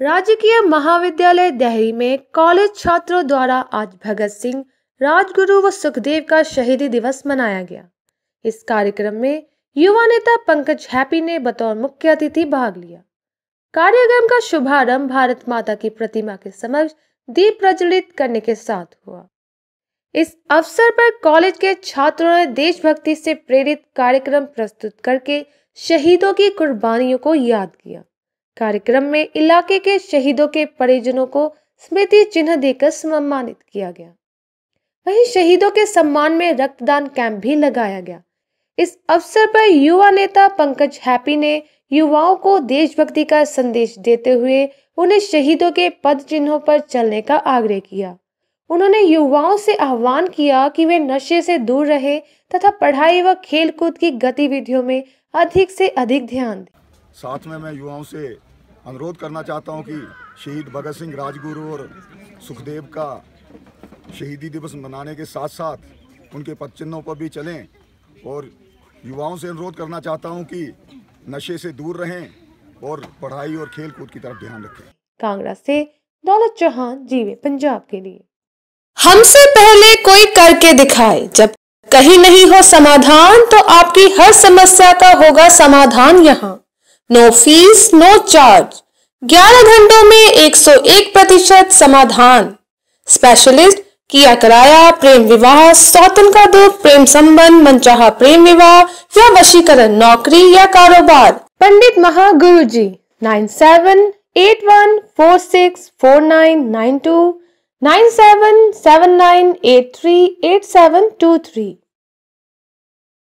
राजकीय महाविद्यालय दहरी में कॉलेज छात्रों द्वारा आज भगत सिंह राजगुरु व सुखदेव का शहीदी दिवस मनाया गया इस कार्यक्रम में युवा नेता पंकज हैप्पी ने बतौर मुख्य अतिथि भाग लिया कार्यक्रम का शुभारंभ भारत माता की प्रतिमा के समक्ष दीप प्रज्वलित करने के साथ हुआ इस अवसर पर कॉलेज के छात्रों ने देशभक्ति से प्रेरित कार्यक्रम प्रस्तुत करके शहीदों की कुर्बानियों को याद किया कार्यक्रम में इलाके के शहीदों के परिजनों को स्मृति चिन्ह देकर सम्मानित किया गया वहीं शहीदों के सम्मान में रक्तदान कैंप भी लगाया गया इस अवसर पर युवा नेता पंकज हैप्पी ने युवाओं को देशभक्ति का संदेश देते हुए उन्हें शहीदों के पद चिन्हों पर चलने का आग्रह किया उन्होंने युवाओं से आह्वान किया कि वे नशे से दूर रहे तथा पढ़ाई व खेलकूद की गतिविधियों में अधिक से अधिक ध्यान दें साथ में मैं युवाओं से अनुरोध करना चाहता हूं कि शहीद भगत सिंह राजगुरु और सुखदेव का शहीदी दिवस मनाने के साथ साथ उनके पदचिन्हों पर भी चलें और युवाओं से अनुरोध करना चाहता हूं कि नशे से दूर रहें और पढ़ाई और खेल कूद की तरफ ध्यान रखें कांगड़ा से दौलत चौहान जीवे पंजाब के लिए हमसे पहले कोई करके दिखाए जब कहीं नहीं हो समाधान तो आपकी हर समस्या का होगा समाधान यहाँ नो फीस नो चार्ज 11 घंटों में 101 प्रतिशत समाधान स्पेशलिस्ट किया कराया प्रेम विवाह सौतन का दुख प्रेम संबंध मनचाहा प्रेम विवाह या वशीकरण नौकरी या कारोबार Pandit Mahaguru ji nine seven eight one four six four nine nine two nine seven seven nine eight three eight seven two three